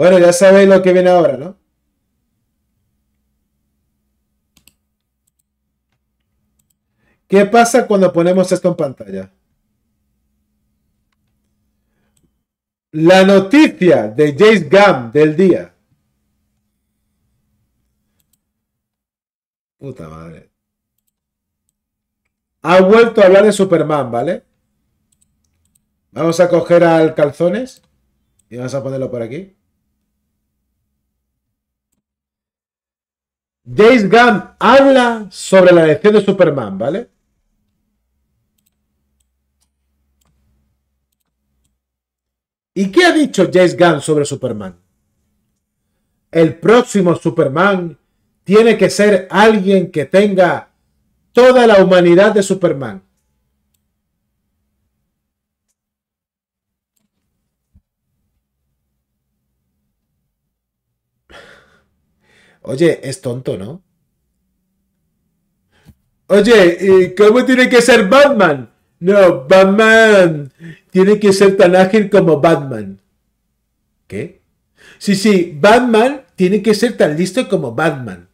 Bueno, ya sabéis lo que viene ahora, ¿no? ¿Qué pasa cuando ponemos esto en pantalla? La noticia de James Gunn del día. Puta madre. Ha vuelto a hablar de Superman, ¿vale? Vamos a coger al calzones y vamos a ponerlo por aquí. Jace Gunn habla sobre la elección de Superman, ¿vale? ¿Y qué ha dicho Jace Gunn sobre Superman? El próximo Superman tiene que ser alguien que tenga toda la humanidad de Superman. Oye, es tonto, ¿no? Oye, ¿y cómo tiene que ser Batman? No, Batman tiene que ser tan ágil como Batman. ¿Qué? Sí, sí, Batman tiene que ser tan listo como Batman.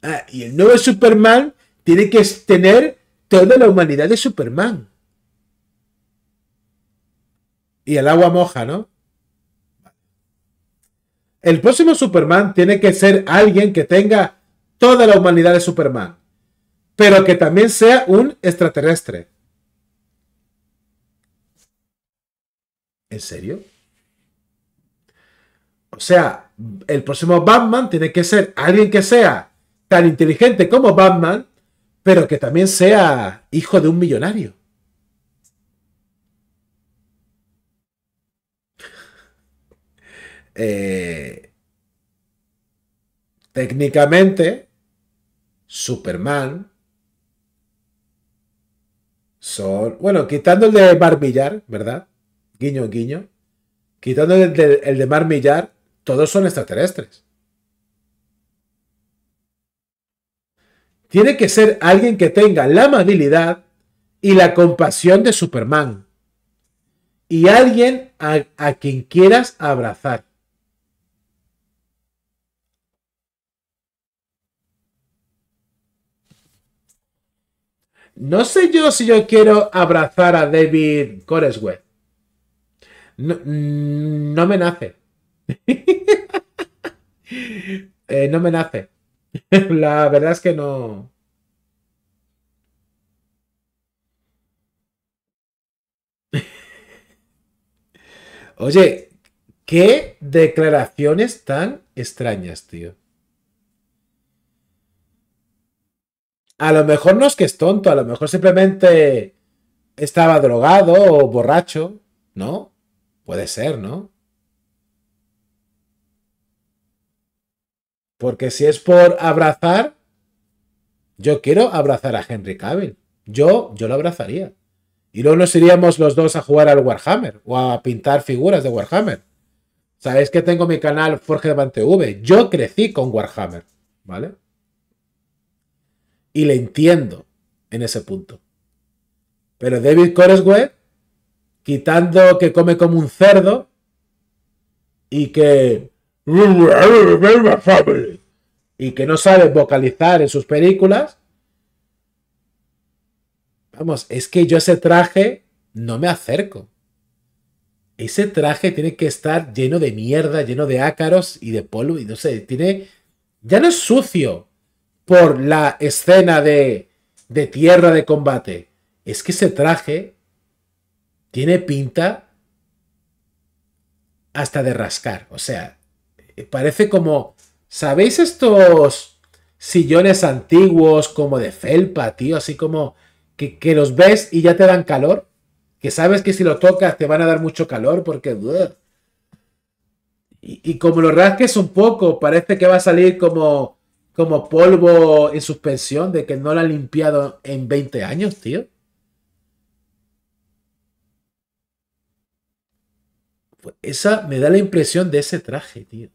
Ah, y el nuevo Superman tiene que tener toda la humanidad de Superman. Y el agua moja, ¿no? El próximo Superman tiene que ser alguien que tenga toda la humanidad de Superman, pero que también sea un extraterrestre. ¿En serio? O sea, el próximo Batman tiene que ser alguien que sea tan inteligente como Batman, pero que también sea hijo de un millonario. Eh, técnicamente, Superman son, bueno, quitando el de Marmillar, ¿verdad? Guiño, guiño. Quitando el de, Marmillar, todos son extraterrestres. Tiene que ser alguien que tenga la amabilidad y la compasión de Superman. Y alguien a, a quien quieras abrazar. No sé yo si yo quiero abrazar a David Coreswell. No, mm, no, me nace. Eh, no me nace. La verdad es que no. Oye, qué declaraciones tan extrañas, tío. a lo mejor no es que es tonto, a lo mejor simplemente estaba drogado o borracho, ¿no? Puede ser, ¿no? Porque si es por abrazar, yo quiero abrazar a Henry Cavill. Yo, yo lo abrazaría. Y luego nos iríamos los dos a jugar al Warhammer o a pintar figuras de Warhammer. Sabéis que tengo mi canal Forge de V, Yo crecí con Warhammer, ¿vale? Y le entiendo en ese punto. Pero David Coresweb, quitando que come como un cerdo y que. Y que no sabe vocalizar en sus películas. Vamos, es que yo ese traje no me acerco. Ese traje tiene que estar lleno de mierda, lleno de ácaros y de polvo. Y no sé, tiene. Ya no es sucio por la escena de, de tierra de combate es que ese traje tiene pinta hasta de rascar. O sea, eh, parece como... ¿Sabéis estos sillones antiguos como de felpa, tío? Así como que, los ves y ya te dan calor. Que sabes que si lo tocas te van a dar mucho calor porque... Y, y, como lo rasques un poco, parece que va a salir como como polvo en suspensión de que no la ha limpiado en 20 años, tío. Pues esa me da la impresión de ese traje, tío.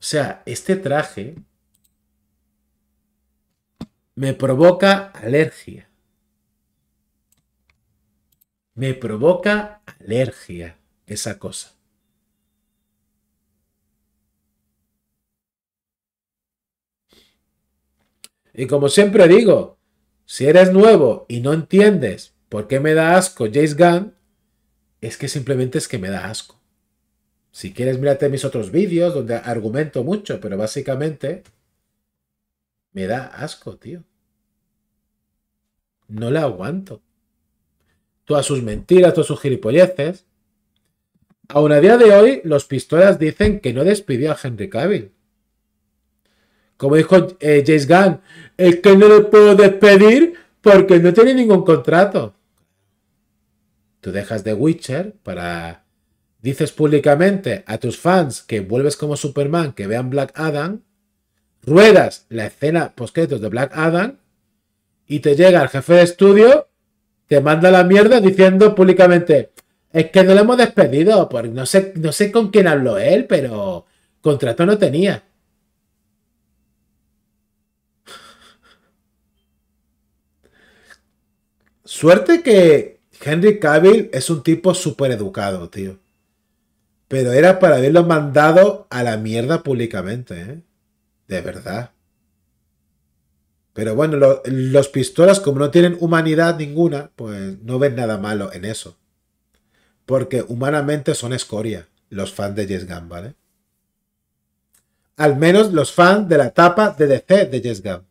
O sea, este traje me provoca alergia. Me provoca alergia esa cosa. Y como siempre digo, si eres nuevo y no entiendes por qué me da asco Jace Gunn, es que simplemente es que me da asco. Si quieres, mírate mis otros vídeos donde argumento mucho, pero básicamente me da asco, tío. No la aguanto. Todas sus mentiras, todas sus gilipolleces. Aún a día de hoy, los pistolas dicen que no despidió a Henry Cavill. Como dijo eh, James Gunn, es que no lo puedo despedir porque no tiene ningún contrato. Tú dejas de Witcher para... Dices públicamente a tus fans que vuelves como Superman, que vean Black Adam. Ruedas la escena posquetos de Black Adam. Y te llega el jefe de estudio, te manda la mierda diciendo públicamente, es que no lo hemos despedido, porque no sé, no sé con quién habló él, pero contrato no tenía. Suerte que Henry Cavill es un tipo súper educado, tío. Pero era para haberlo mandado a la mierda públicamente, ¿eh? De verdad. Pero bueno, los pistolas, como no tienen humanidad ninguna, pues no ven nada malo en eso. Porque humanamente son escoria los fans de Jess Gun, ¿vale? Al menos los fans de la etapa de DC de Jess Gun.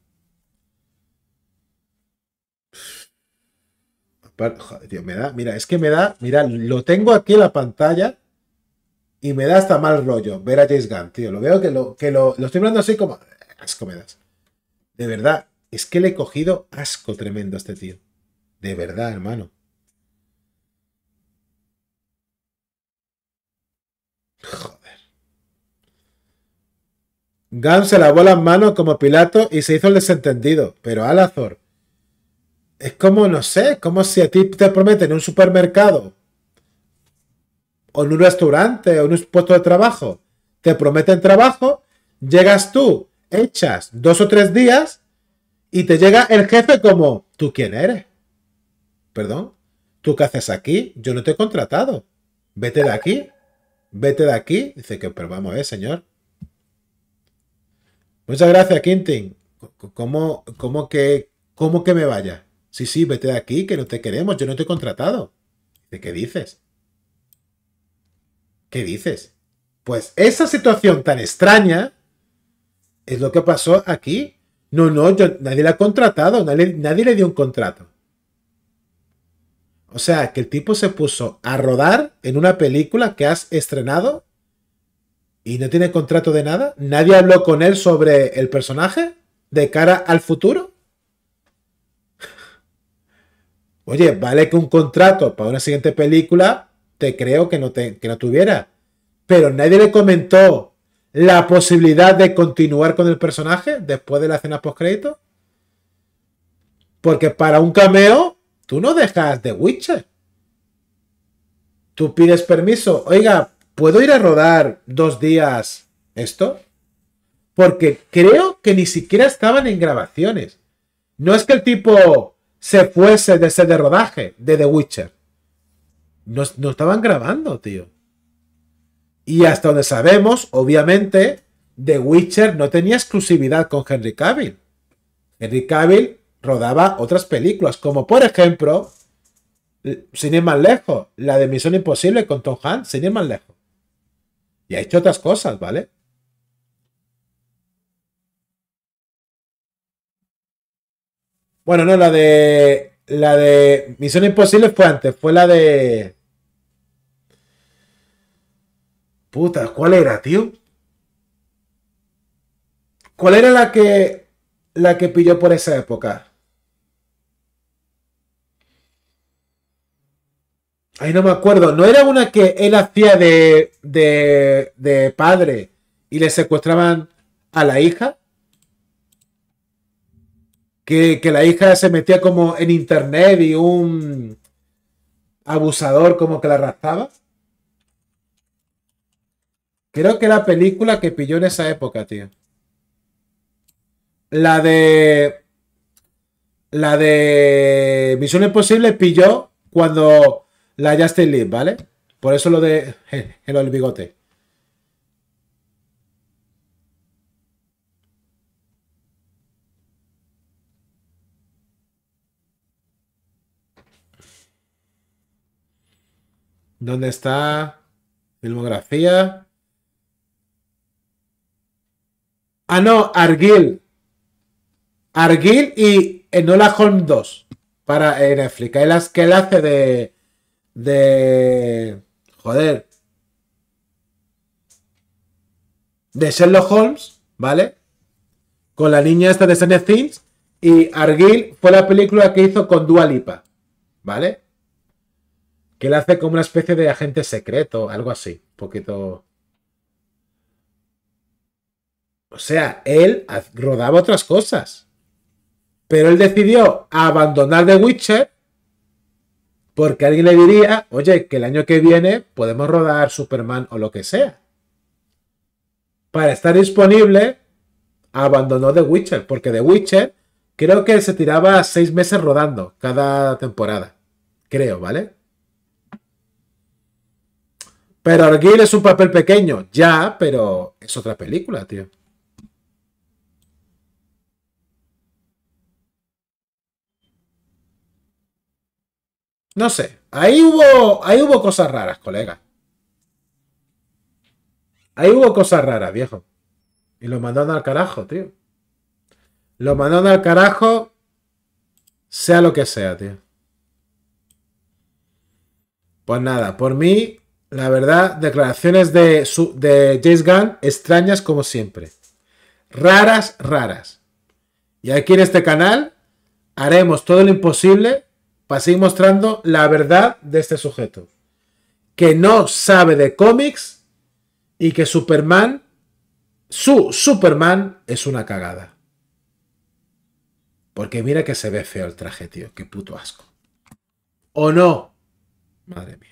me da, mira, es que me da, mira, lo tengo aquí en la pantalla y me da hasta mal rollo ver a James Gunn, tío. Lo veo que lo, que lo, estoy mirando así como ah, asco me das. De verdad, es que le he cogido asco tremendo a este tío. De verdad, hermano. Joder. Gunn se lavó las mano como Pilato y se hizo el desentendido, pero Alazor es como, no sé, como si a ti te prometen un supermercado o en un restaurante o en un puesto de trabajo, te prometen trabajo, llegas tú, echas dos o tres días y te llega el jefe como, ¿tú quién eres? Perdón, ¿tú qué haces aquí? Yo no te he contratado. Vete de aquí, vete de aquí. Dice que, pero vamos, eh, señor. Muchas gracias, Quintin. ¿Cómo, que, cómo que me vaya? sí, sí, vete de aquí, que no te queremos, yo no te he contratado. ¿De qué dices? ¿Qué dices? Pues esa situación tan extraña es lo que pasó aquí. No, no, yo, nadie la ha contratado, nadie, nadie le dio un contrato. O sea, que el tipo se puso a rodar en una película que has estrenado y no tiene contrato de nada. Nadie habló con él sobre el personaje de cara al futuro. Oye, vale que un contrato para una siguiente película, te creo que no, te, que tuviera. Pero nadie le comentó la posibilidad de continuar con el personaje después de la escena post Porque para un cameo, tú no dejas de Witcher. Tú pides permiso. Oiga, ¿puedo ir a rodar dos días esto? Porque creo que ni siquiera estaban en grabaciones. No es que el tipo se fuese de ser de rodaje de The Witcher. No, estaban grabando, tío. Y hasta donde sabemos, obviamente, The Witcher no tenía exclusividad con Henry Cavill. Henry Cavill rodaba otras películas, como por ejemplo, sin ir más lejos, la de Misión Imposible con Tom Hanks, sin ir más lejos. Y ha hecho otras cosas, ¿vale? Bueno, no, la de. La de Misión Imposible fue antes, fue la de. Puta, ¿cuál era, tío? ¿Cuál era la que. La que pilló por esa época? Ahí no me acuerdo. No era una que él hacía de, de, de padre y le secuestraban a la hija que, la hija se metía como en internet y un abusador como que la arrastraba. Creo que la película que pilló en esa época, tío. La de. La de Misión Imposible pilló cuando la Justin Lee, ¿vale? Por eso lo de. el bigote. ¿Dónde está? Filmografía. Ah, no, Argil. Argil y Enola Holmes 2 para eh, Netflix. áfrica las que él hace de. de. joder. de Sherlock Holmes, ¿vale? Con la niña esta de Stranger Y Argil fue la película que hizo con Dua Lipa, ¿vale? que le hace como una especie de agente secreto, algo así, un poquito... O sea, él rodaba otras cosas. Pero él decidió abandonar The Witcher porque alguien le diría, oye, que el año que viene podemos rodar Superman o lo que sea. Para estar disponible, abandonó The Witcher, porque The Witcher creo que se tiraba seis meses rodando cada temporada. Creo, ¿vale? Pero Arguil es un papel pequeño, ya, pero es otra película, tío. No sé, ahí hubo, ahí hubo cosas raras, colega. Ahí hubo cosas raras, viejo. Y lo mandaron al carajo, tío. Lo mandaron al carajo, sea lo que sea, tío. Pues nada, por mí, la verdad, declaraciones de, su, de James Gunn extrañas como siempre. Raras, raras. Y aquí en este canal haremos todo lo imposible para seguir mostrando la verdad de este sujeto. Que no sabe de cómics y que Superman, su Superman, es una cagada. Porque mira que se ve feo el traje, tío. Qué puto asco. ¿O no? Madre mía.